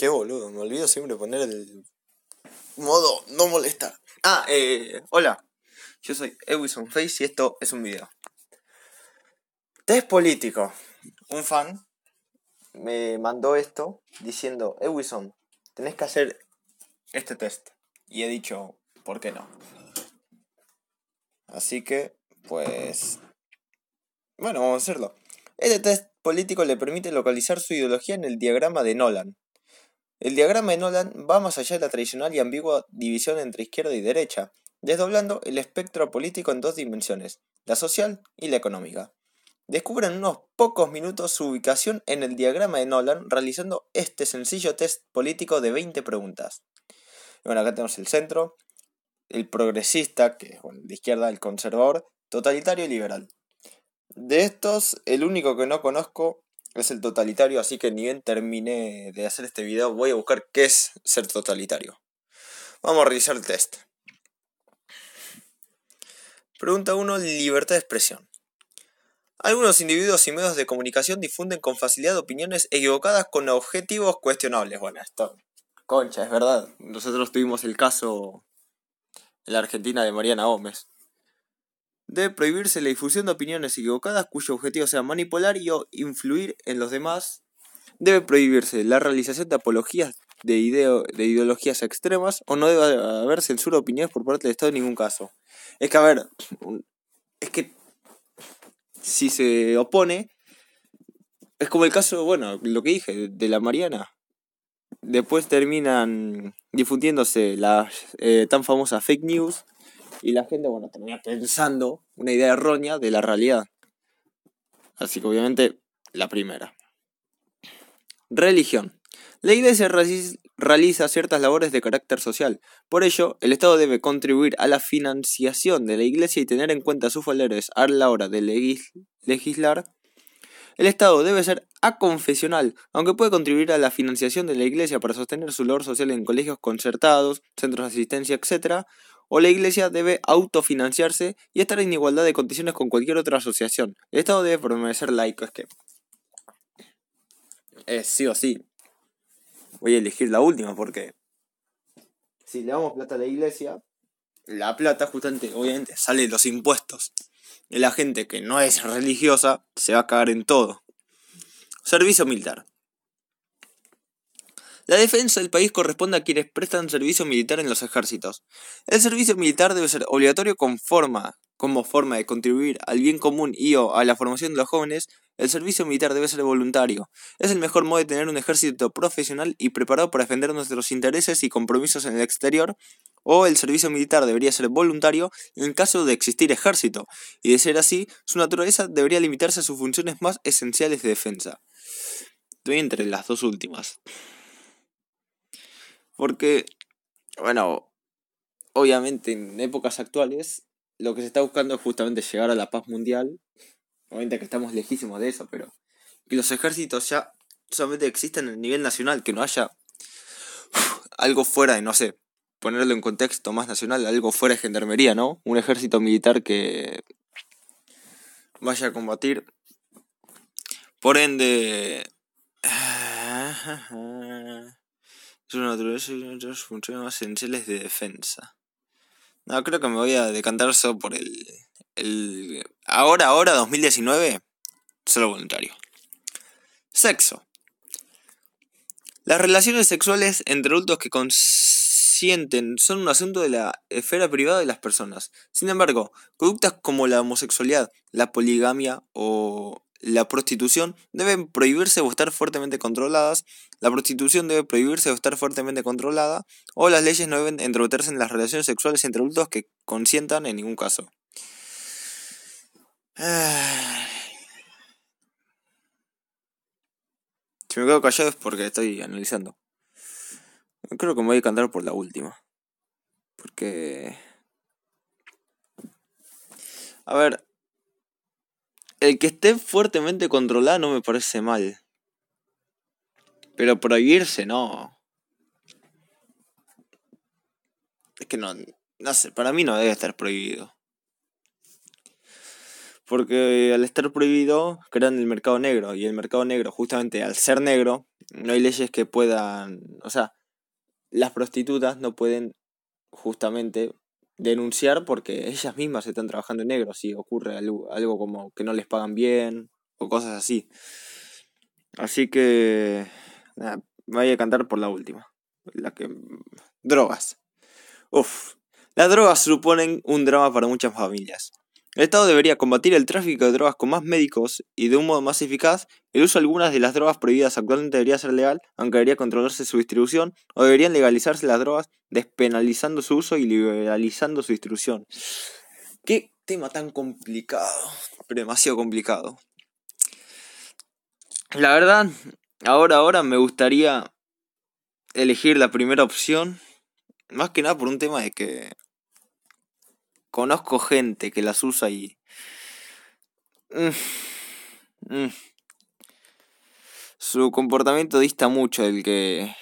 Qué boludo, me olvido siempre poner el modo no molestar. Ah, eh, hola, yo soy Ewison Face y esto es un video. Test político. Un fan me mandó esto diciendo, Ewison, tenés que hacer este test. Y he dicho, ¿por qué no? Así que, pues... Bueno, vamos a hacerlo. Este test político le permite localizar su ideología en el diagrama de Nolan, el diagrama de Nolan va más allá de la tradicional y ambigua división entre izquierda y derecha, desdoblando el espectro político en dos dimensiones, la social y la económica. Descubre en unos pocos minutos su ubicación en el diagrama de Nolan realizando este sencillo test político de 20 preguntas. Bueno, acá tenemos el centro, el progresista, que es bueno, de izquierda, el conservador, totalitario y liberal. De estos, el único que no conozco es el totalitario, así que ni bien terminé de hacer este video, voy a buscar qué es ser totalitario. Vamos a realizar el test. Pregunta 1. Libertad de expresión. Algunos individuos y medios de comunicación difunden con facilidad opiniones equivocadas con objetivos cuestionables. Bueno, esto, concha, es verdad. Nosotros tuvimos el caso en la Argentina de Mariana Gómez. Debe prohibirse la difusión de opiniones equivocadas cuyo objetivo sea manipular y o influir en los demás. Debe prohibirse la realización de apologías de, de ideologías extremas o no debe haber censura de opiniones por parte del Estado en ningún caso. Es que, a ver, es que si se opone, es como el caso, bueno, lo que dije, de la Mariana. Después terminan difundiéndose las eh, tan famosas fake news y la gente, bueno, termina pensando una idea errónea de la realidad. Así que obviamente la primera. Religión. La Iglesia realiza ciertas labores de carácter social. Por ello, el Estado debe contribuir a la financiación de la Iglesia y tener en cuenta sus valores a la hora de legislar. El Estado debe ser aconfesional, aunque puede contribuir a la financiación de la Iglesia para sostener su labor social en colegios concertados, centros de asistencia, etc o la Iglesia debe autofinanciarse y estar en igualdad de condiciones con cualquier otra asociación. El Estado debe permanecer laico, es que... sí o sí. Voy a elegir la última porque... Si le damos plata a la Iglesia, la plata justamente, obviamente, sale de los impuestos. Y la gente que no es religiosa se va a cagar en todo. Servicio militar. La defensa del país corresponde a quienes prestan servicio militar en los ejércitos. El servicio militar debe ser obligatorio con forma, como forma de contribuir al bien común y o a la formación de los jóvenes, el servicio militar debe ser voluntario. Es el mejor modo de tener un ejército profesional y preparado para defender nuestros intereses y compromisos en el exterior, o el servicio militar debería ser voluntario en caso de existir ejército, y de ser así, su naturaleza debería limitarse a sus funciones más esenciales de defensa. Estoy entre las dos últimas. Porque, bueno, obviamente en épocas actuales lo que se está buscando es justamente llegar a la paz mundial. Obviamente que estamos lejísimos de eso, pero que los ejércitos ya solamente en a nivel nacional, que no haya algo fuera de, no sé, ponerlo en contexto más nacional, algo fuera de gendarmería, ¿no? Un ejército militar que vaya a combatir. Por ende... Ah, ah, ah su naturaleza y otras funciones más esenciales de defensa. No, creo que me voy a decantar solo por el. el ahora, ahora, 2019, solo voluntario. Sexo. Las relaciones sexuales entre adultos que consienten son un asunto de la esfera privada de las personas. Sin embargo, conductas como la homosexualidad, la poligamia o la prostitución debe prohibirse o estar fuertemente controlada. la prostitución debe prohibirse o estar fuertemente controlada, o las leyes no deben entrometerse en las relaciones sexuales entre adultos que consientan en ningún caso. Si me quedo callado es porque estoy analizando. Creo que me voy a cantar por la última. Porque... A ver, el que esté fuertemente controlado no me parece mal. Pero prohibirse no. Es que no, no sé, para mí no debe estar prohibido. Porque al estar prohibido crean el mercado negro. Y el mercado negro, justamente al ser negro, no hay leyes que puedan... O sea, las prostitutas no pueden justamente denunciar porque ellas mismas están trabajando en negro si ocurre algo, como que no les pagan bien o cosas así. Así que me voy a cantar por la última, la que drogas. Uf, las drogas suponen un drama para muchas familias. El Estado debería combatir el tráfico de drogas con más médicos y de un modo más eficaz, el uso de algunas de las drogas prohibidas actualmente debería ser legal, aunque debería controlarse su distribución, o deberían legalizarse las drogas despenalizando su uso y liberalizando su distribución. Qué tema tan complicado, pero demasiado complicado. La verdad, ahora, ahora me gustaría elegir la primera opción, más que nada por un tema de que conozco gente que las usa y... Mm, mm. Su comportamiento dista mucho del que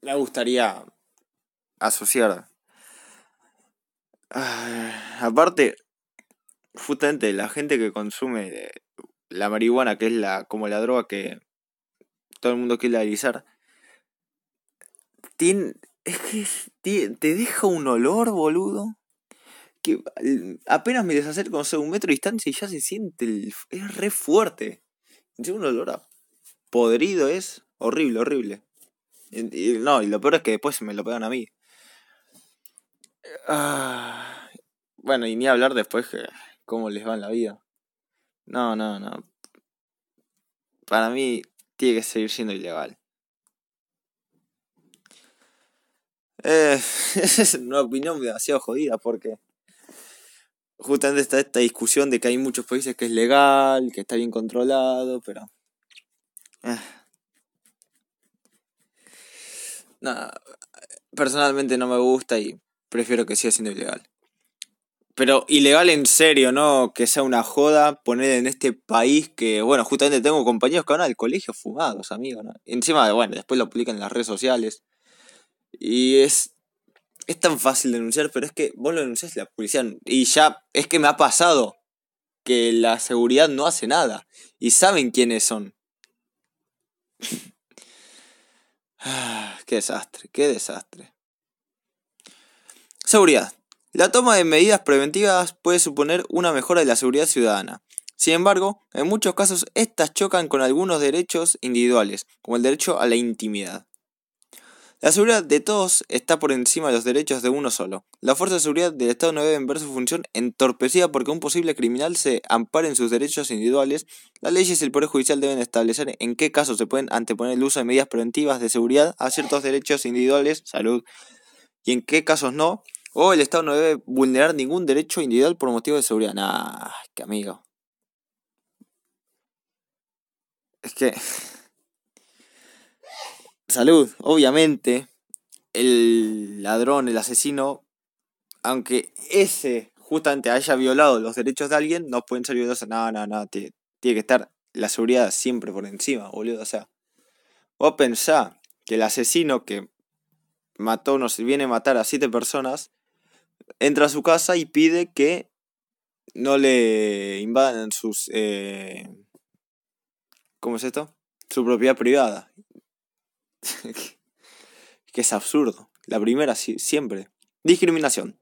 le gustaría asociar. Ah, aparte, justamente la gente que consume la marihuana, que es la como la droga que todo el mundo quiere legalizar, tiene, es que te deja un olor, boludo. Que apenas me desacerco, con sé, un metro de distancia y ya se siente. El, es re fuerte. es un olor a podrido, es horrible, horrible. no, y lo peor es que después me lo pegan a mí. Ah, bueno, y ni hablar después que, cómo les va en la vida. No, no, no. Para mí tiene que seguir siendo ilegal. Eh, es una opinión demasiado jodida porque justamente está esta discusión de que hay muchos países que es legal, que está bien controlado, pero... Eh. personalmente no me gusta y prefiero que siga siendo ilegal. Pero ilegal en serio, ¿no? Que sea una joda poner en este país que, bueno, justamente tengo compañeros que van al colegio fumados, amigos, ¿no? Encima, bueno, después lo publican en las redes sociales. Y es, es tan fácil denunciar, pero es que vos lo denunciás la policía. Y ya es que me ha pasado que la seguridad no hace nada. Y saben quiénes son. qué desastre, qué desastre. Seguridad. La toma de medidas preventivas puede suponer una mejora de la seguridad ciudadana. Sin embargo, en muchos casos estas chocan con algunos derechos individuales, como el derecho a la intimidad. La seguridad de todos está por encima de los derechos de uno solo. La fuerza de seguridad del Estado no deben ver su función entorpecida porque un posible criminal se ampare en sus derechos individuales. Las leyes y el Poder Judicial deben establecer en qué casos se pueden anteponer el uso de medidas preventivas de seguridad a ciertos derechos individuales, salud, y en qué casos no. O el Estado no debe vulnerar ningún derecho individual por motivo de seguridad. Nah, qué amigo. Es que salud. Obviamente, el ladrón, el asesino, aunque ese justamente haya violado los derechos de alguien, no pueden ser violados. No, nada no, tiene, que estar la seguridad siempre por encima, boludo. O sea, vos pensá que el asesino que mató, no sé, viene a matar a siete personas, entra a su casa y pide que no le invadan sus... Eh, ¿Cómo es esto? Su propiedad privada. que es absurdo. La primera siempre. Discriminación.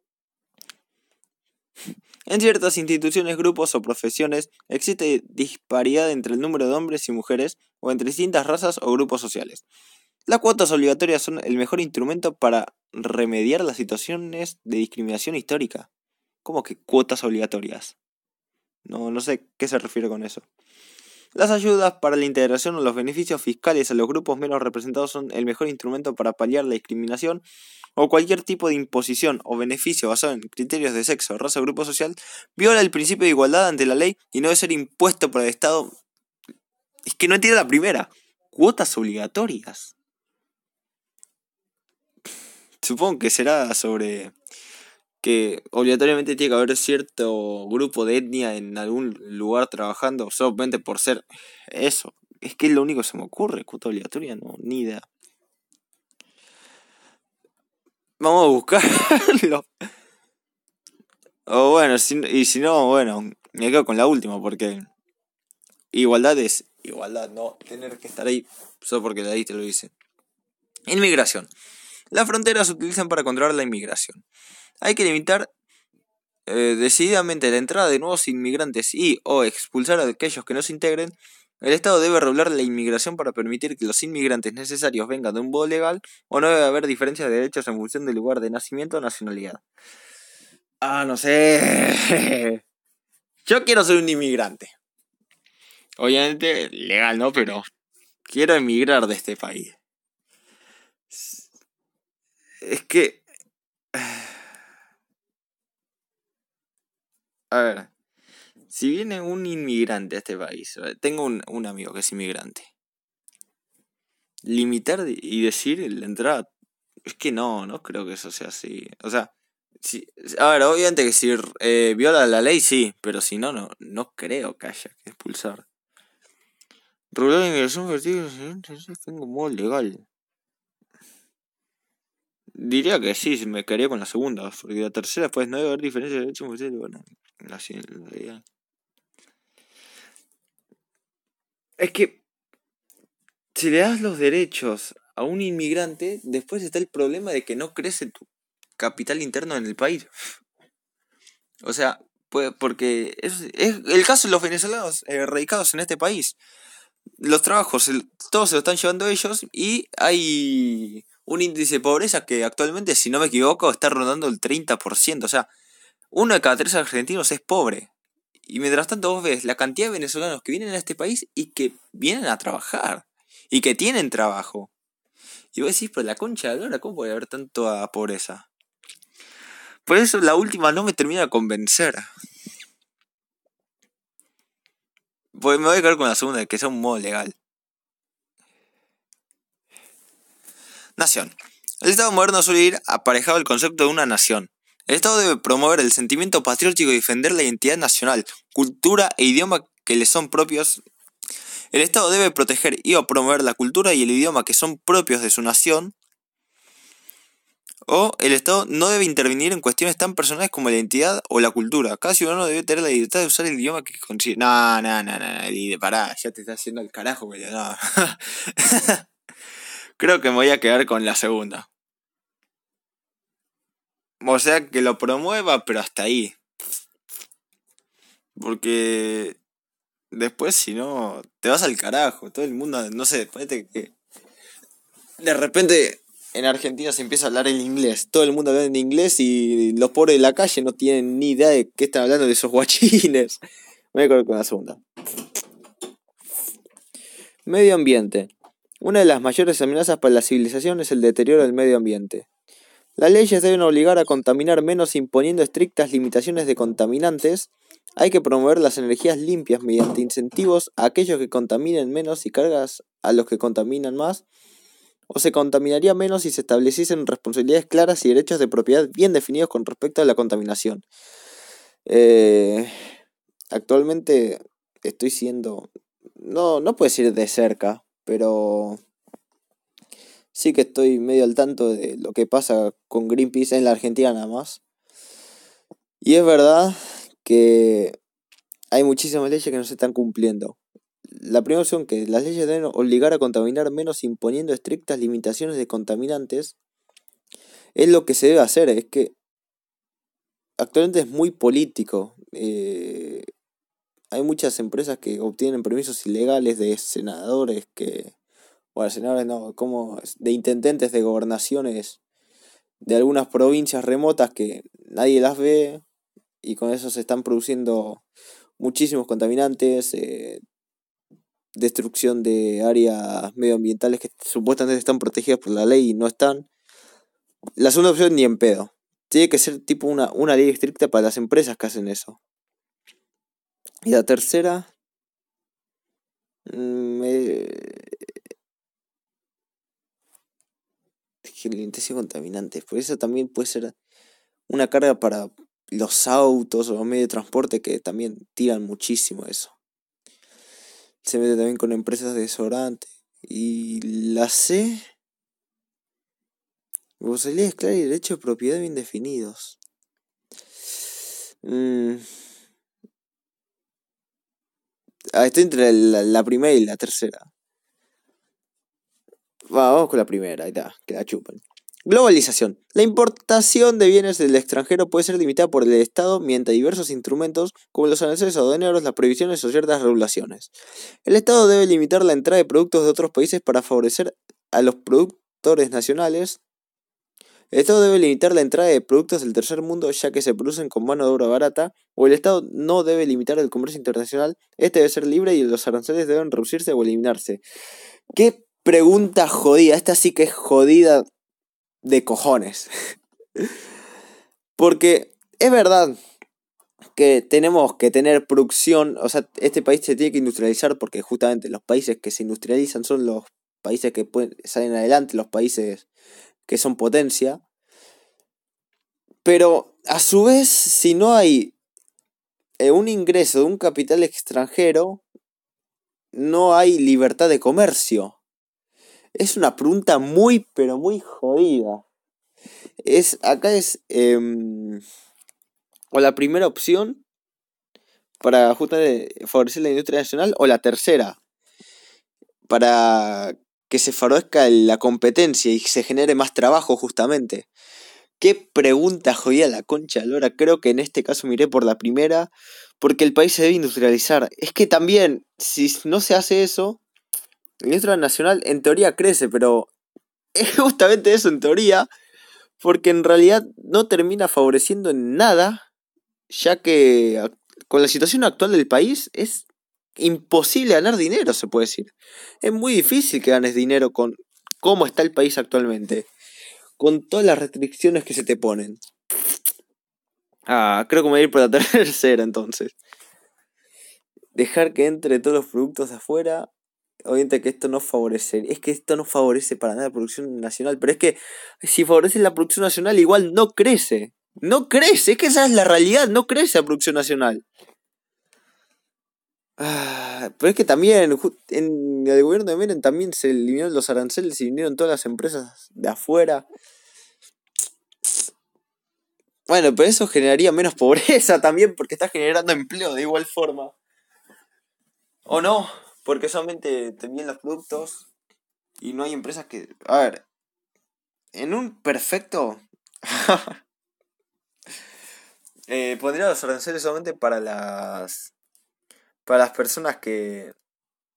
En ciertas instituciones, grupos o profesiones existe disparidad entre el número de hombres y mujeres o entre distintas razas o grupos sociales. Las cuotas obligatorias son el mejor instrumento para remediar las situaciones de discriminación histórica. ¿Cómo que cuotas obligatorias? No, no sé qué se refiere con eso. Las ayudas para la integración o los beneficios fiscales a los grupos menos representados son el mejor instrumento para paliar la discriminación o cualquier tipo de imposición o beneficio basado en criterios de sexo, raza o grupo social, viola el principio de igualdad ante la ley y no debe ser impuesto por el Estado. Es que no entiendo la primera. Cuotas obligatorias. Supongo que será sobre que obligatoriamente tiene que haber cierto grupo de etnia en algún lugar trabajando solamente por ser eso. Es que es lo único que se me ocurre, cuota obligatoria, no, ni idea. Vamos a buscarlo. O bueno, y si no, bueno, me quedo con la última porque igualdad es igualdad, no tener que estar ahí solo porque la ahí te lo dice. Inmigración. Las fronteras se utilizan para controlar la inmigración. Hay que limitar eh, decididamente la entrada de nuevos inmigrantes y o expulsar a aquellos que no se integren. El Estado debe regular la inmigración para permitir que los inmigrantes necesarios vengan de un modo legal o no debe haber diferencias de derechos en función del lugar de nacimiento o nacionalidad. Ah, no sé. Yo quiero ser un inmigrante. Obviamente legal, ¿no? Pero quiero emigrar de este país. Es que A ver, si viene un inmigrante a este país, tengo un, amigo que es inmigrante, limitar y decir la entrada, es que no, no creo que eso sea así. O sea, si, a ver, obviamente que si eh, viola la ley, sí, pero si no, no, no creo que haya que expulsar. Regular inmigración tengo modo legal. Diría que sí, me quedaría con la segunda, porque la tercera, pues no debe haber diferencia de hecho, bueno, así Es que si le das los derechos a un inmigrante, después está el problema de que no crece tu capital interno en el país. O sea, pues porque es, es el caso de los venezolanos radicados en este país los trabajos, todos se lo están llevando ellos y hay un índice de pobreza que actualmente, si no me equivoco, está rondando el 30%. O sea, uno de cada tres argentinos es pobre. Y mientras tanto vos ves la cantidad de venezolanos que vienen a este país y que vienen a trabajar. Y que tienen trabajo. Y vos decís, pero la concha de lora, ¿cómo puede haber tanta pobreza? Por eso la última no me termina de convencer. Pues me voy a quedar con la segunda, que es un modo legal. Nación. El Estado moderno suele ir aparejado al concepto de una nación. El Estado debe promover el sentimiento patriótico y defender la identidad nacional, cultura e idioma que le son propios. El Estado debe proteger y o promover la cultura y el idioma que son propios de su nación o el Estado no debe intervenir en cuestiones tan personales como la identidad o la cultura. Cada ciudadano debe tener la libertad de usar el idioma que consigue. No, no, no, no, de pará, ya te estás haciendo el carajo, Creo que me voy a quedar con la segunda. O sea, que lo promueva, pero hasta ahí. Porque después, si no, te vas al carajo. Todo el mundo, no sé, que. De repente en Argentina se empieza a hablar en inglés. Todo el mundo habla en inglés y los pobres de la calle no tienen ni idea de qué están hablando de esos guachines. Me acuerdo a con la segunda. Medio ambiente. Una de las mayores amenazas para la civilización es el deterioro del medio ambiente. Las leyes deben obligar a contaminar menos imponiendo estrictas limitaciones de contaminantes. Hay que promover las energías limpias mediante incentivos a aquellos que contaminen menos y cargas a los que contaminan más o se contaminaría menos si se estableciesen responsabilidades claras y derechos de propiedad bien definidos con respecto a la contaminación. Eh, actualmente estoy siendo, no, no puedo decir de cerca, pero sí que estoy medio al tanto de lo que pasa con Greenpeace en la Argentina nada más. Y es verdad que hay muchísimas leyes que no se están cumpliendo la primera opción que las leyes deben obligar a contaminar menos imponiendo estrictas limitaciones de contaminantes, es lo que se debe hacer, es que actualmente es muy político. Eh, hay muchas empresas que obtienen permisos ilegales de senadores que... Bueno, senadores no, como de intendentes de gobernaciones de algunas provincias remotas que nadie las ve y con eso se están produciendo muchísimos contaminantes, eh, destrucción de áreas medioambientales que supuestamente están protegidas por la ley y no están. La segunda opción ni en pedo. Tiene que ser tipo una, una ley estricta para las empresas que hacen eso. Y la tercera... Me... Mm, eh, Intensidad contaminantes. Por eso también puede ser una carga para los autos o los medios de transporte que también tiran muchísimo eso se mete también con empresas de desodorante. Y la C. ¿Vos claras y derechos de propiedad bien definidos. Mm. Ah, estoy entre la, primera y la tercera. vamos con la primera, ahí está, que la chupan. Globalización. La importación de bienes del extranjero puede ser limitada por el Estado mediante diversos instrumentos como los aranceles aduaneros, las prohibiciones o ciertas regulaciones. El Estado debe limitar la entrada de productos de otros países para favorecer a los productores nacionales. El Estado debe limitar la entrada de productos del tercer mundo ya que se producen con mano de obra barata o el Estado no debe limitar el comercio internacional. Este debe ser libre y los aranceles deben reducirse o eliminarse. ¿Qué pregunta jodida? Esta sí que es jodida de cojones. Porque es verdad que tenemos que tener producción, o sea, este país se tiene que industrializar porque justamente los países que se industrializan son los países que salen adelante, los países que son potencia. Pero a su vez, si no hay eh, un ingreso de un capital extranjero, no hay libertad de comercio. Es una pregunta muy, pero muy jodida. Es, acá es... Em, o la primera opción para justamente favorecer la industria nacional, o la tercera, para que se favorezca la competencia y se genere más trabajo justamente. Qué pregunta jodida la concha Lora. Creo que en este caso miré por la primera, porque el país se debe industrializar. Es que también, si no se hace eso, el ministro nacional en teoría crece, pero es justamente eso en teoría, porque en realidad no termina favoreciendo en nada, ya que con la situación actual del país es imposible ganar dinero, se puede decir. Es muy difícil que ganes dinero con cómo está el país actualmente, con todas las restricciones que se te ponen. Ah, creo que me voy a ir por la tercera entonces. Dejar que entre todos los productos de afuera obviamente que esto no favorece, es que esto no favorece para nada la producción nacional, pero es que si favorece la producción nacional igual no crece, no crece, es que esa es la realidad, no crece la producción nacional. Ah, pero es que también, en el gobierno de Menem también se eliminaron los aranceles y vinieron todas las empresas de afuera. Bueno, pero eso generaría menos pobreza también porque está generando empleo de igual forma. ¿O no? Porque solamente te los productos y no hay empresas que... A ver, en un perfecto... Eh, podría los solamente para las... Para las personas que...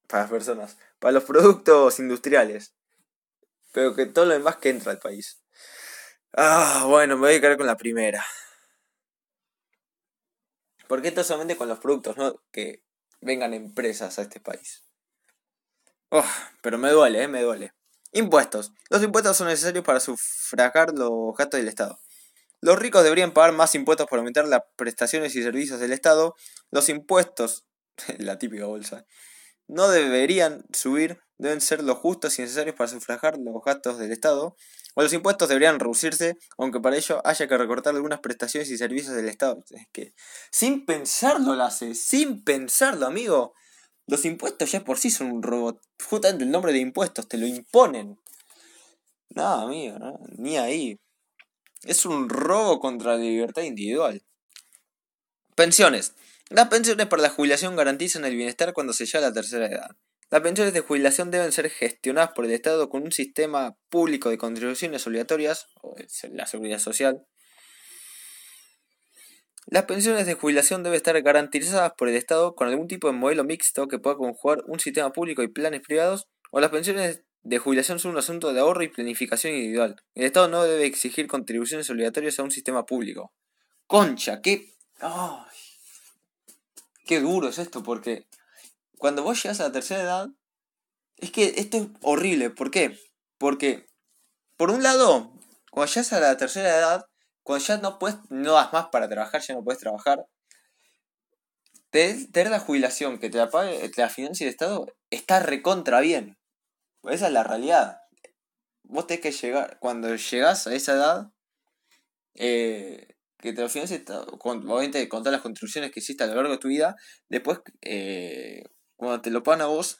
Para las personas. Para los productos industriales. Pero que todo lo demás que entra al país. Ah, bueno, me voy a quedar con la primera. Porque esto solamente con los productos, ¿no? Que vengan empresas a este país. pero me duele, eh, me duele. Impuestos. Los impuestos son necesarios para sufragar los gastos del Estado. Los ricos deberían pagar más impuestos para aumentar las prestaciones y servicios del Estado. Los impuestos, la típica bolsa, no deberían subir deben ser los justos y necesarios para sufragar los gastos del Estado, o los impuestos deberían reducirse, aunque para ello haya que recortar algunas prestaciones y servicios del Estado. Es que, sin pensarlo lo sin pensarlo, amigo. Los impuestos ya por sí son un robot. Justamente el nombre de impuestos, te lo imponen. No, amigo, ni ahí. Es un robo contra la libertad individual. Pensiones. Las pensiones para la jubilación garantizan el bienestar cuando se llega a la tercera edad. Las pensiones de jubilación deben ser gestionadas por el Estado con un sistema público de contribuciones obligatorias, o la seguridad social. Las pensiones de jubilación deben estar garantizadas por el Estado con algún tipo de modelo mixto que pueda conjugar un sistema público y planes privados, o las pensiones de jubilación son un asunto de ahorro y planificación individual. El Estado no debe exigir contribuciones obligatorias a un sistema público. Concha, qué... ¡Ay! Qué duro es esto porque cuando vos llegas a la tercera edad, es que esto es horrible. ¿Por qué? Porque, por un lado, cuando llegas a la tercera edad, cuando ya no puedes, no das más para trabajar, ya no puedes trabajar, tener la jubilación que te la financia el Estado, está recontra bien. Esa es la realidad. Vos tenés que llegar, cuando llegas a esa edad, eh, que te lo financie, obviamente con todas las contribuciones que hiciste a lo largo de tu vida, después eh, cuando te lo pagan a vos,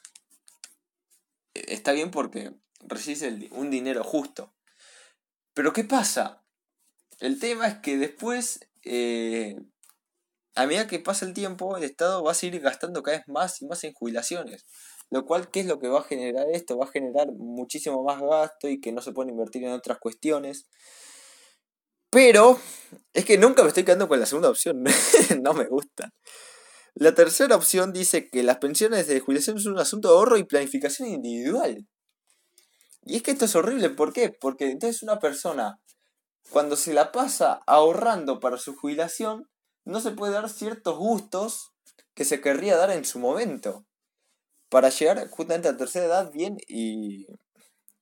eh, está bien porque recibes un dinero justo. Pero ¿qué pasa? El tema es que después, eh, a medida que pasa el tiempo, el Estado va a seguir gastando cada vez más y más en jubilaciones. Lo cual, ¿qué es lo que va a generar esto? Va a generar muchísimo más gasto y que no se puede invertir en otras cuestiones. Pero es que nunca me estoy quedando con la segunda opción. no me gusta. La tercera opción dice que las pensiones de jubilación son un asunto de ahorro y planificación individual. Y es que esto es horrible, ¿por qué? Porque entonces una persona, cuando se la pasa ahorrando para su jubilación, no se puede dar ciertos gustos que se querría dar en su momento. Para llegar justamente a la tercera edad bien y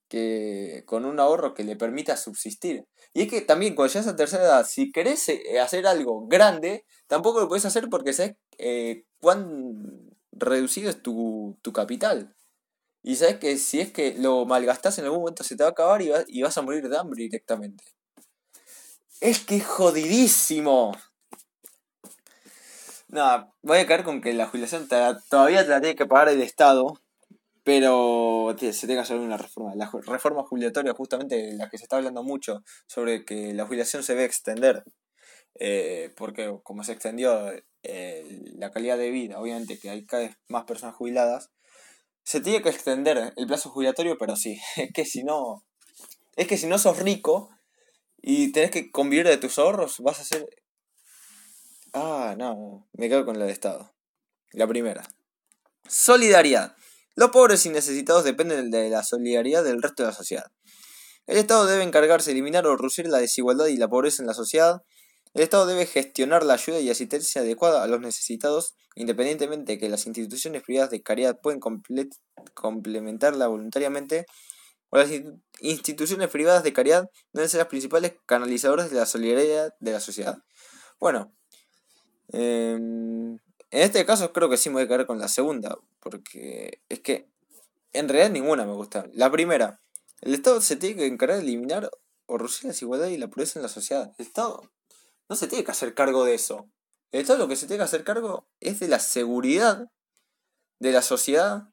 que con un ahorro que le permita subsistir. Y es que también cuando llegas a tercera edad, si querés eh, hacer algo grande, tampoco lo puedes hacer porque sabes eh, cuán reducido es tu, capital. Y sabes que si es que lo malgastas en algún momento se te va a acabar y vas, a morir de hambre directamente. Es que jodidísimo. Nada, voy a caer con que la jubilación todavía te la tiene que pagar el Estado, pero se tenga que hacer una reforma. La reforma jubilatoria, justamente la que se está hablando mucho sobre que la jubilación se ve extender eh, porque como se extendió eh, la calidad de vida, obviamente que hay cada vez más personas jubiladas, se tiene que extender el plazo jubilatorio, pero sí, es que si no, es que si no sos rico y tenés que convivir de tus ahorros, vas a ser... Ah, no, me quedo con la de Estado. La primera. Solidaridad. Los pobres y necesitados dependen de la solidaridad del resto de la sociedad. El Estado debe encargarse de eliminar o reducir la desigualdad y la pobreza en la sociedad, el Estado debe gestionar la ayuda y asistencia adecuada a los necesitados, independientemente de que las instituciones privadas de caridad pueden complementarla voluntariamente, o las instituciones privadas de caridad deben ser las principales canalizadoras de la solidaridad de la sociedad. Bueno, em, en este caso creo que sí me voy a quedar con la segunda, porque es que en realidad ninguna me gusta. La primera, el Estado se tiene que encargar de eliminar o reducir la desigualdad y la pobreza en la sociedad. El Estado no se tiene que hacer cargo de eso. El Estado lo que se tiene que hacer cargo es de la seguridad de la sociedad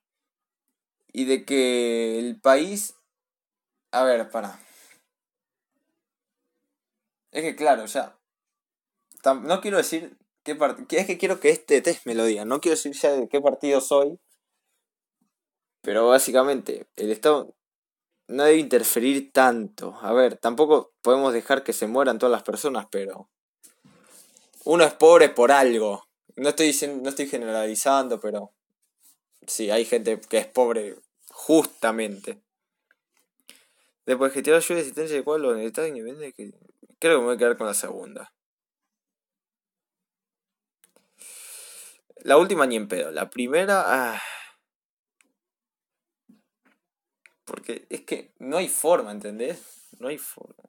y de que el país... A ver, para. Es que claro, ya... No quiero decir qué partido... Es que quiero que este test me lo diga. No quiero decir ya de qué partido soy. Pero básicamente, el Estado no debe interferir tanto. A ver, tampoco podemos dejar que se mueran todas las personas, pero uno es pobre por algo. No estoy, diciendo, no estoy generalizando, pero sí, hay gente que es pobre justamente. Después, que ayuda de asistencia de cuál lo necesitas que Creo que me voy a quedar con la segunda. La última ni en pedo. La primera. Ah. Porque es que no hay forma, ¿entendés? No hay forma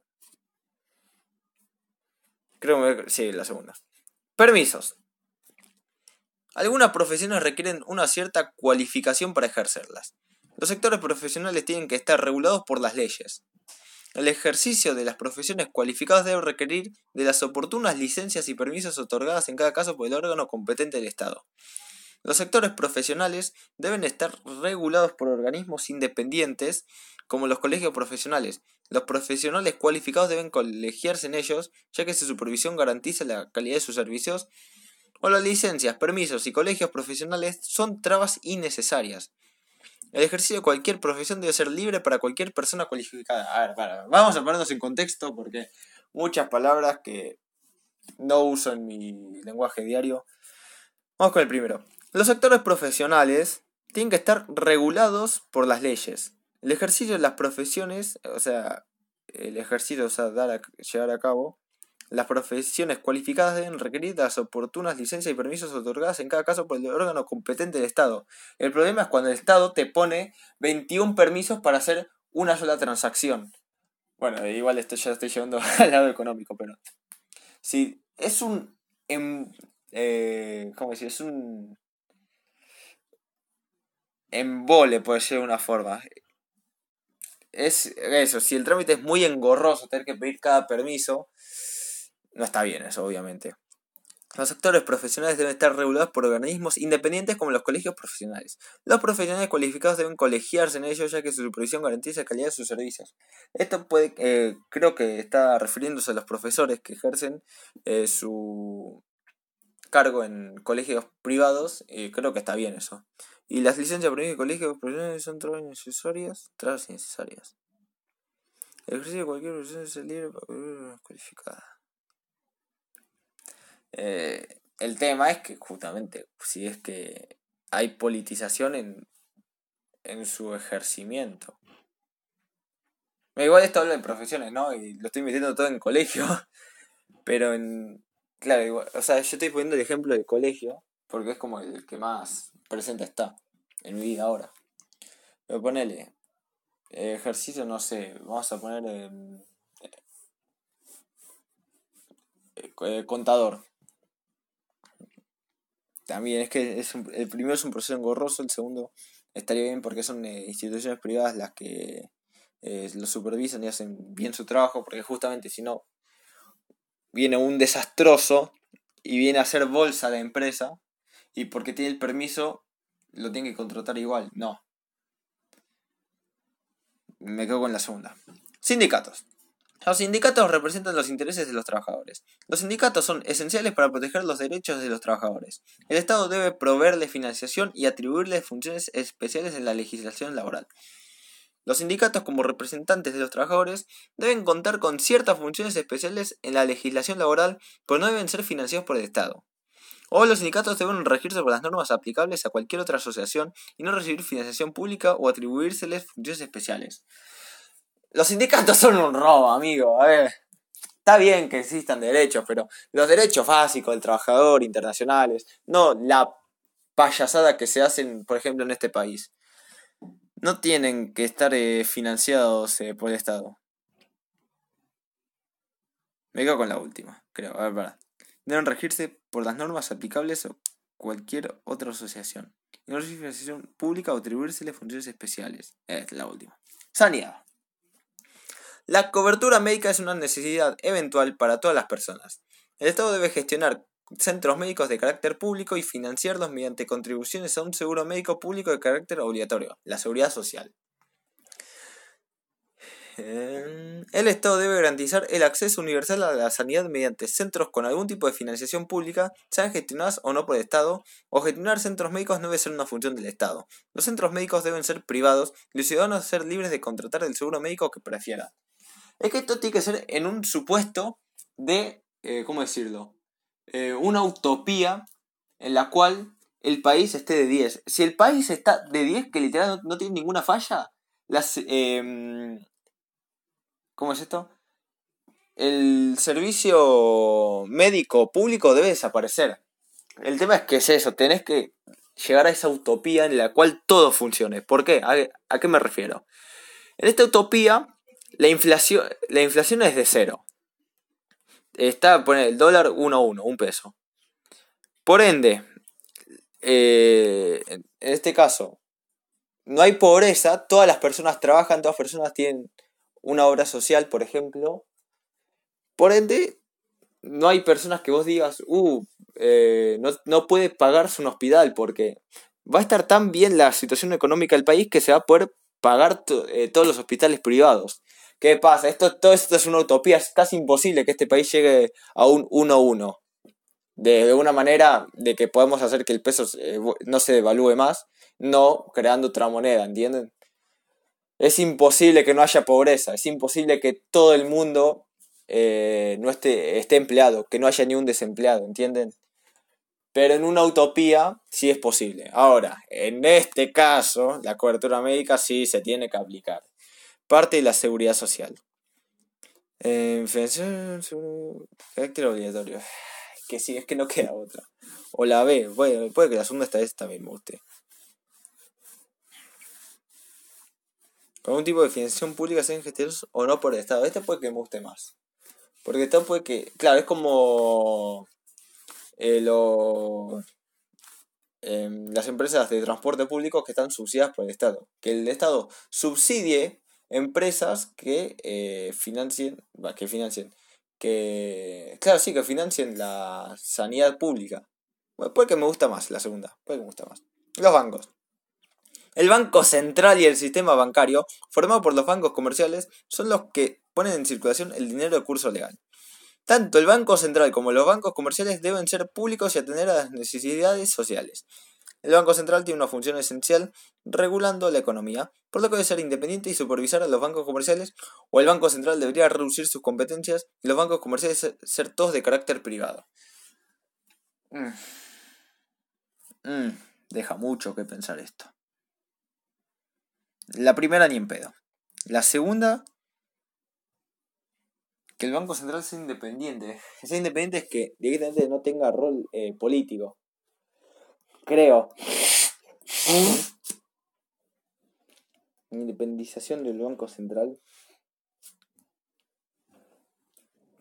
sí, la segunda. Permisos. Algunas profesiones requieren una cierta cualificación para ejercerlas. Los sectores profesionales tienen que estar regulados por las leyes. El ejercicio de las profesiones cualificadas debe requerir de las oportunas licencias y permisos otorgadas en cada caso por el órgano competente del Estado. Los sectores profesionales deben estar regulados por organismos independientes como los colegios profesionales, los profesionales cualificados deben colegiarse en ellos, ya que su supervisión garantiza la calidad de sus servicios, o las licencias, permisos y colegios profesionales son trabas innecesarias. El ejercicio de cualquier profesión debe ser libre para cualquier persona cualificada. A ver, vamos a ponernos en contexto porque muchas palabras que no uso en mi lenguaje diario. Vamos con el primero. Los actores profesionales tienen que estar regulados por las leyes. El ejercicio de las profesiones, o sea, el ejercicio, o sea, dar llevar a cabo, las profesiones cualificadas deben requerir las oportunas licencias y permisos otorgadas en cada caso por el órgano competente del Estado. El problema es cuando el Estado te pone 21 permisos para hacer una sola transacción. Bueno, igual esto ya estoy llevando al lado económico, pero. si es un. Em, eh, ¿Cómo decir? Es un. Embole, por decirlo de una forma es eso, si el trámite es muy engorroso, tener que pedir cada permiso, no está bien eso, obviamente. Los sectores profesionales deben estar regulados por organismos independientes como los colegios profesionales. Los profesionales cualificados deben colegiarse en ellos ya que su supervisión garantiza la calidad de sus servicios. Esto puede, eh, creo que está refiriéndose a los profesores que ejercen eh, su cargo en colegios privados y creo que está bien eso. Y las licencias para de colegios profesionales son trabas innecesarias Trabas innecesarias El ejercicio de cualquier profesión es el libre para cualificada. Eh, el tema es que justamente, si es que hay politización en, en su ejercimiento. Igual esto habla de profesiones, ¿no? Y lo estoy metiendo todo en colegio. Pero en. Claro, o sea, yo estoy poniendo el ejemplo del colegio, porque es como el que más presenta está en mi vida ahora. Pero ponele, ejercicio, no sé, vamos a poner em, eh, eh, contador. También es que el primero es un proceso engorroso, el segundo estaría bien porque son eh, instituciones privadas las que lo supervisan y hacen bien su trabajo, porque justamente si no, viene un desastroso y viene a hacer bolsa la empresa y porque tiene el permiso lo tiene que contratar igual. No. Me quedo con la segunda. Sindicatos. Los sindicatos representan los intereses de los trabajadores. Los sindicatos son esenciales para proteger los derechos de los trabajadores. El Estado debe proveerles financiación y atribuirles funciones especiales en la legislación laboral. Los sindicatos como representantes de los trabajadores deben contar con ciertas funciones especiales en la legislación laboral, pero pues no deben ser financiados por el Estado. O los sindicatos deben regirse por las normas aplicables a cualquier otra asociación y no recibir financiación pública o atribuírseles funciones especiales. Los sindicatos son un robo, amigo. ver, está bien que existan derechos, pero los derechos básicos del trabajador, internacionales, no la payasada que se hacen, por ejemplo, en este país. No tienen que estar eh, financiados eh, por el Estado. Me quedo con la última, creo. A ver, para. Deben regirse por las normas aplicables a cualquier otra asociación. no financiación pública o las funciones especiales. Es la última. Sanidad. La cobertura médica es una necesidad eventual para todas las personas. El Estado debe gestionar centros médicos de carácter público y financiarlos mediante contribuciones a un seguro médico público de carácter obligatorio, la seguridad social. El Estado debe garantizar el acceso universal a la sanidad mediante centros con algún tipo de financiación pública, sean gestionadas o no por el Estado, o gestionar centros médicos no debe ser una función del Estado. Los centros médicos deben ser privados y los ciudadanos ser libres de contratar el seguro médico que prefieran. Es que esto tiene que ser en un supuesto de, eh, ¿cómo decirlo? Eh, una utopía en la cual el país esté de 10. Si el país está de 10, que literal no, tiene ninguna falla, las... Em, ¿Cómo es esto? El servicio médico público debe desaparecer. El tema es que es eso, tenés que llegar a esa utopía en la cual todo funcione. ¿Por qué? ¿A, qué me refiero? En esta utopía, la inflación, la inflación es de cero. Está, pone el dólar a 1, un peso. Por ende, eh, en este caso, no hay pobreza, todas las personas trabajan, todas las personas tienen una obra social, por ejemplo. Por ende, no hay personas que vos digas, uh, eh, no, puede pagarse un hospital porque va a estar tan bien la situación económica del país que se va a poder pagar eh, todos los hospitales privados. ¿Qué pasa? Esto, todo esto es una utopía, es casi imposible que este país llegue a un 1-1. De, una manera de que podemos hacer que el peso eh, no se devalúe más, no creando otra moneda, ¿entienden? es imposible que no haya pobreza, es imposible que todo el mundo eh, no esté, esté empleado, que no haya ni un desempleado, ¿entienden? Pero en una utopía sí es posible. Ahora, en este caso, la cobertura médica sí se tiene que aplicar. Parte de la seguridad social. Eh, carácter obligatorio. Que sí, es que no queda otra. O la B, puede que la segunda esta vez también me guste. algún tipo de financiación pública sean gestionados o no por el Estado. Este puede que me guste más. Porque esto puede que. Claro, es como. Eh, em, las empresas de transporte público que están subsidiadas por el Estado. Que el Estado subsidie empresas que eh, financien. que financien. Que. Claro, sí, que financien la sanidad pública. Bueno, puede que me gusta más la segunda. Puede que me gusta más. Los bancos. El Banco Central y el sistema bancario, formado por los bancos comerciales, son los que ponen en circulación el dinero de curso legal. Tanto el Banco Central como los bancos comerciales deben ser públicos y atender a las necesidades sociales. El Banco Central tiene una función esencial regulando la economía, por lo que debe ser independiente y supervisar a los bancos comerciales, o el Banco Central debería reducir sus competencias y los bancos comerciales ser todos de carácter privado. Mm. Mm. Deja mucho que pensar esto. La primera ni en pedo. La segunda, que el Banco Central sea independiente. Que sea independiente es que directamente no tenga rol eh, político. Creo. Independización del Banco Central.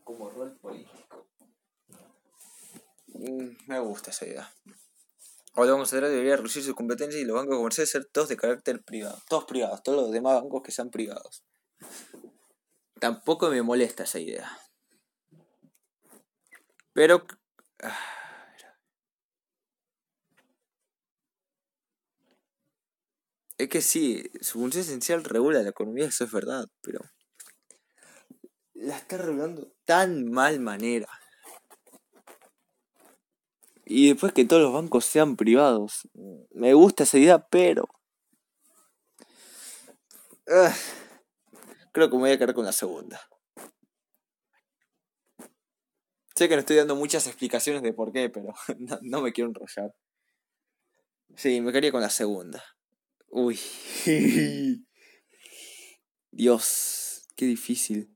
Como rol político. Mm, me gusta esa idea. Ahora vamos a debería reducir su competencia y los bancos comerciales ser todos de carácter privado. Todos privados, todos los demás bancos que sean privados. Tampoco me molesta esa idea. Pero... Ah, es que sí, su función esencial regula la economía, eso es verdad, pero... La está regulando tan mal manera. Y después que todos los bancos sean privados. Me gusta esa idea, pero... Ah, creo que me voy a quedar con la segunda. Sé que no estoy dando muchas explicaciones de por qué, pero no, me quiero enrollar. Sí, me quedaría con la segunda. Uy. Dios, qué difícil.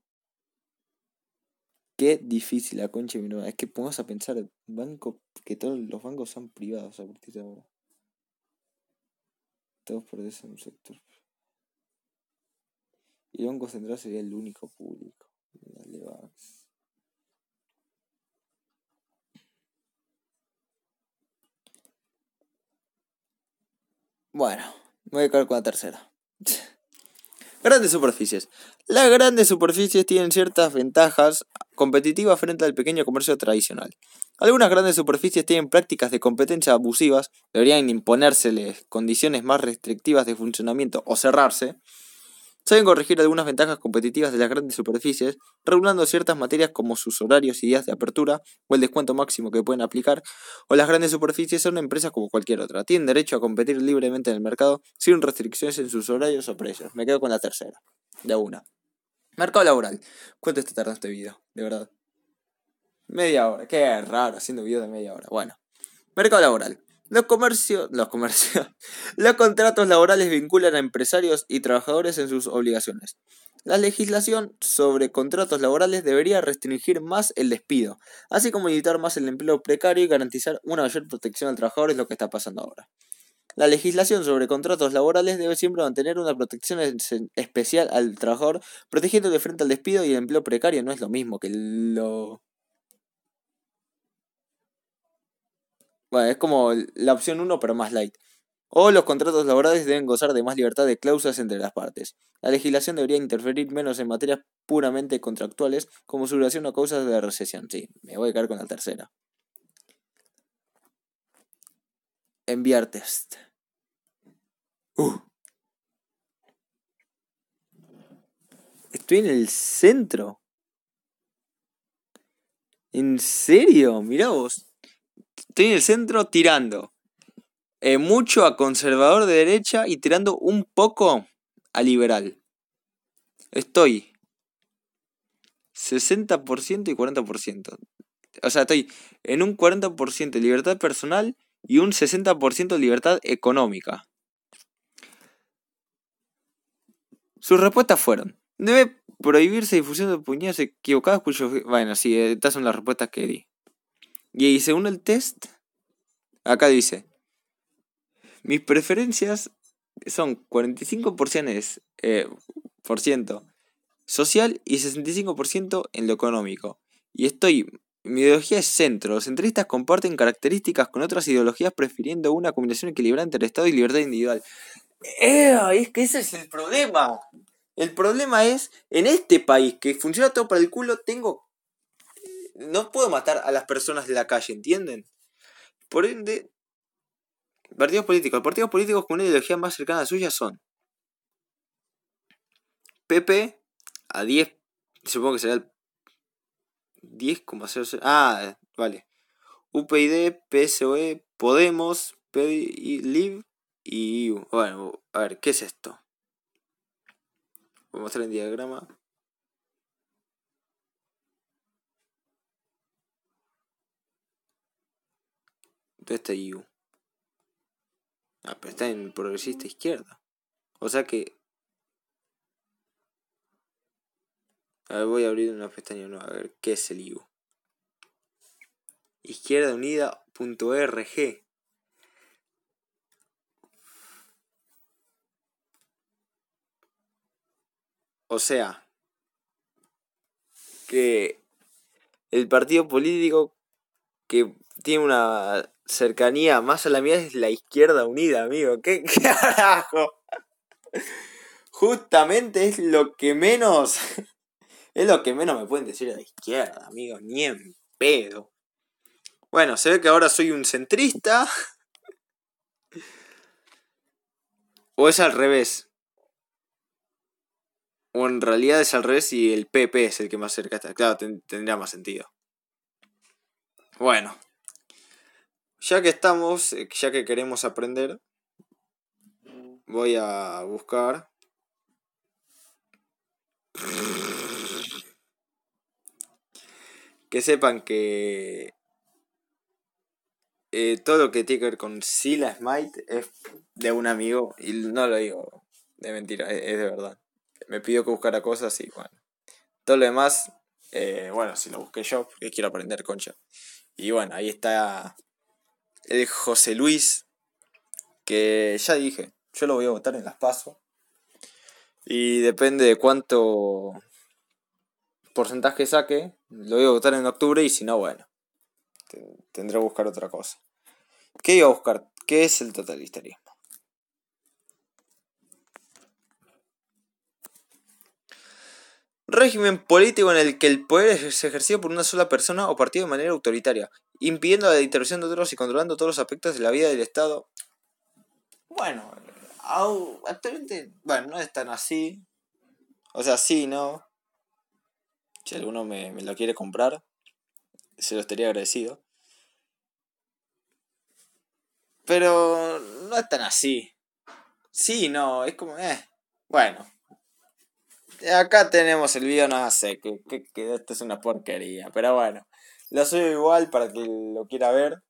Qué difícil la ah, concha, Es que pongas a pensar, banco, que todos los bancos son privados a partir de ahora. Todos perdés en un sector. Y el Banco Central sería el único público. Bueno, voy a quedar con la tercera. Grandes superficies. Las grandes superficies tienen ciertas ventajas competitivas frente al pequeño comercio tradicional. Algunas grandes superficies tienen prácticas de competencia abusivas, deberían imponérseles condiciones más restrictivas de funcionamiento o cerrarse saben corregir algunas ventajas competitivas de las grandes superficies, regulando ciertas materias como sus horarios y días de apertura o el descuento máximo que pueden aplicar, o las grandes superficies son empresas como cualquier otra, tienen derecho a competir libremente en el mercado sin restricciones en sus horarios o precios. Me quedo con la tercera, de una. Mercado laboral. ¿Cuánto te tardó este video? De verdad. Media hora. Qué raro haciendo video de media hora. Bueno. Mercado laboral. Los comercios, los comercios, los contratos laborales vinculan a empresarios y trabajadores en sus obligaciones. La legislación sobre contratos laborales debería restringir más el despido, así como evitar más el empleo precario y garantizar una mayor protección al trabajador es lo que está pasando ahora. La legislación sobre contratos laborales debe siempre mantener una protección especial al trabajador, protegiéndole frente al despido y el empleo precario no es lo mismo que lo Bueno, es como la opción 1 pero más light. O los contratos laborales deben gozar de más libertad de cláusulas entre las partes. La legislación debería interferir menos en materias puramente contractuales como su duración o causas de recesión. Sí, me voy a quedar con la tercera. Enviar test. Uh. Estoy en el centro. ¿En serio? Mira vos. Estoy en el centro tirando eh, mucho a conservador de derecha y tirando un poco a liberal. Estoy 60% y 40%. O sea, estoy en un 40% de libertad personal y un 60% de libertad económica. Sus respuestas fueron, debe prohibirse difusión de puñadas equivocadas cuyos... Bueno, sí, eh, estas son las respuestas que di. Y según el test, acá dice, mis preferencias son 45% eh, social y 65% en lo económico. Y estoy, mi ideología es centro. Los centristas comparten características con otras ideologías prefiriendo una combinación equilibrada entre Estado y libertad individual. ¡Eh! Es que ese es el problema. El problema es, en este país que funciona todo para el culo, tengo no puedo matar a las personas de la calle, ¿entienden? Por ende, partidos políticos. Partidos políticos con una ideología más cercana a suya son PP a 10, supongo que será el 10,00, Ah, vale. UPyD, PSOE, Podemos, PDI, LIB y Bueno, a ver, ¿qué es esto? Voy a mostrar el diagrama. esta IU. Ah, pero está en progresista izquierda. O sea que. A ver, voy a abrir una pestaña nueva. A ver, ¿qué es el IU? izquierdaunida.org. O sea, que el partido político que tiene una cercanía más a la mía es la izquierda unida, amigo. ¿Qué carajo? Justamente es lo que menos. Es lo que menos me pueden decir a la izquierda, amigo Ni en pedo. Bueno, se ve que ahora soy un centrista. O es al revés. O en realidad es al revés y el PP es el que más cerca está. Claro, tendría más sentido. Bueno, ya que estamos, eh, ya que queremos aprender, voy a buscar. Que sepan que eh, todo lo que tiene que ver con Sila Smite es de un amigo, y no lo digo de mentira, es, de verdad. Me pidió que buscara cosas y bueno. Todo lo demás, eh, bueno, si lo busqué yo, porque quiero aprender concha. Y bueno, ahí está el José Luis, que ya dije, yo lo voy a votar en las PASO. Y depende de cuánto porcentaje saque, lo voy a votar en octubre y si no, bueno, tendré que buscar otra cosa. ¿Qué iba a buscar? ¿Qué es el totalitarismo? Régimen político en el que el poder es ejercido por una sola persona o partido de manera autoritaria impidiendo la intervención de otros y controlando todos los aspectos de la vida del Estado. Bueno, actualmente, bueno, no es tan así. O sea, sí, ¿no? Si alguno me, lo quiere comprar, se lo estaría agradecido. Pero no es tan así. Sí, no, es como, eh. Bueno. Acá tenemos el video, no sé, que, que, que esto es una porquería, pero bueno. La soy igual para que lo quiera ver.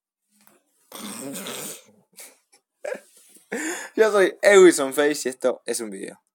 Yo soy Ewison Face y esto es un video.